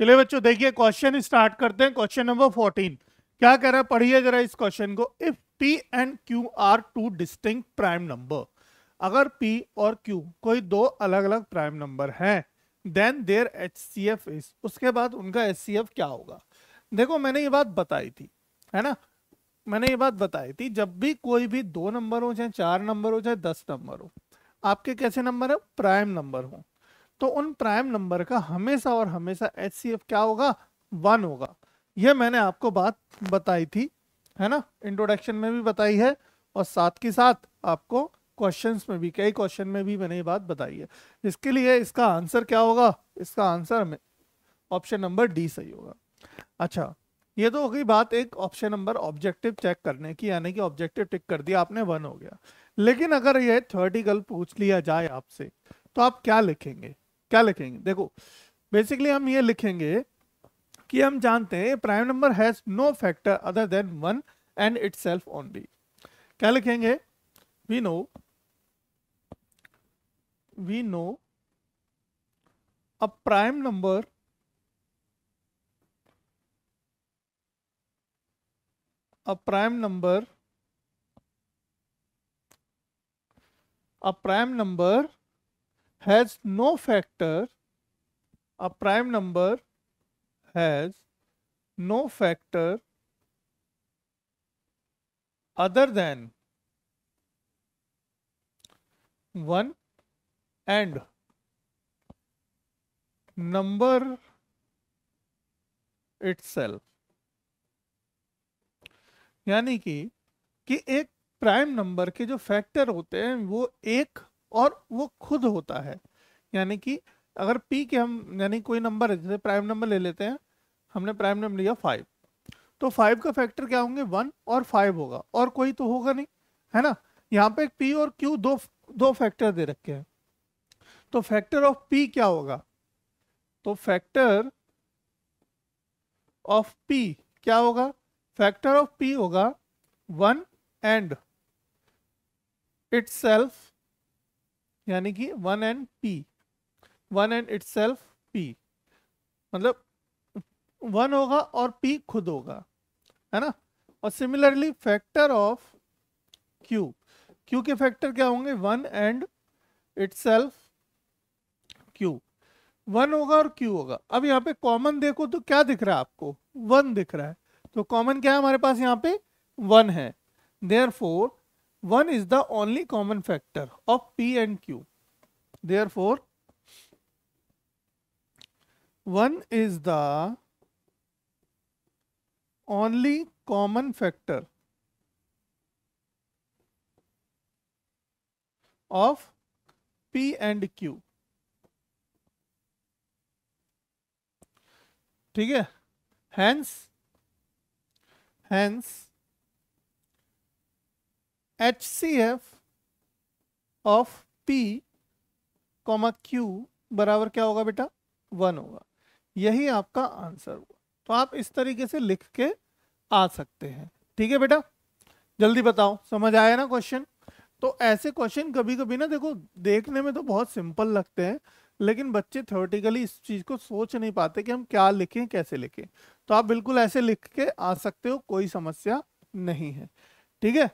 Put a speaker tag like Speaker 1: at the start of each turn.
Speaker 1: चलिए बच्चों देखिए क्वेश्चन स्टार्ट करते हैं क्वेश्चन नंबर फोर्टीन क्या कह रहा है पढ़िए जरा इस क्वेश्चन को if P and Q are two distinct prime number अगर पी और क्यू कोई दो अलग अलग प्राइम नंबर हैं then their H C F is उसके बाद उनका एच सी एफ क्या होगा देखो मैंने ये बात बताई थी है ना मैंने ये बात बताई थी जब भी कोई भी दो नंबर हो चाहे चार नंबर हो चाहे दस नंबर हो आपके कैसे नंबर है प्राइम नंबर हो तो उन प्राइम नंबर का हमेशा और हमेशा एच क्या होगा वन होगा यह मैंने आपको बात बताई थी है ना इंट्रोडक्शन में भी बताई है और साथ के साथ आपको क्वेश्चंस में भी कई क्वेश्चन में भी मैंने ये बात बताई है इसके लिए इसका आंसर क्या होगा इसका आंसर हमें ऑप्शन नंबर डी सही होगा अच्छा ये तो होगी बात एक ऑप्शन नंबर ऑब्जेक्टिव चेक करने की यानी कि ऑब्जेक्टिव टिक कर दिया आपने वन हो गया लेकिन अगर ये थर्टिकल पूछ लिया जाए आपसे तो आप क्या लिखेंगे क्या लिखेंगे देखो बेसिकली हम ये लिखेंगे कि हम जानते हैं prime number has no factor other than one and itself only क्या लिखेंगे we know we know a prime number a prime number a prime number has no factor a prime number has no factor other than 1 and number itself यानी कि कि एक prime number के जो factor होते हैं वो एक और वो खुद होता है यानी कि अगर p के हम यानी कोई नंबर है जैसे प्राइम नंबर ले लेते हैं हमने प्राइम नंबर लिया फाइव तो फाइव का फैक्टर क्या होंगे वन और फाइव होगा और कोई तो होगा नहीं है ना यहाँ पे पी और क्यू दो दो फैक्टर दे रखे हैं तो फैक्टर ऑफ पी क्या होगा तो फैक्टर ऑफ पी क्या होगा फैक्टर ऑफ पी होगा वन एंड इट्स सेल्फ यानी कि one and P one and itself P मतलब वन होगा और पी खुद होगा है ना और similarly factor of Q Q के फैक्टर क्या होंगे one and itself Q one होगा और क्यू होगा अब यहाँ पे कॉमन देखो तो क्या दिख रहा है आपको वन दिख रहा है तो कॉमन क्या है हमारे पास यहाँ पे वन है there four 1 is the only common factor of P and Q. Therefore, 1 is the only common factor of P and Q. ठीक है hence hence HCF of P comma Q बराबर क्या होगा बेटा वन होगा यही आपका आंसर हुआ तो आप इस तरीके से लिख के आ सकते हैं ठीक है बेटा जल्दी बताओ समझ आया ना क्वेश्चन तो ऐसे क्वेश्चन कभी कभी ना देखो देखने में तो बहुत सिंपल लगते हैं लेकिन बच्चे थ्योरेटिकली इस चीज़ को सोच नहीं पाते कि हम क्या लिखें कैसे लिखें तो आप बिल्कुल ऐसे लिख के आ सकते हो कोई समस्या नहीं है ठीक है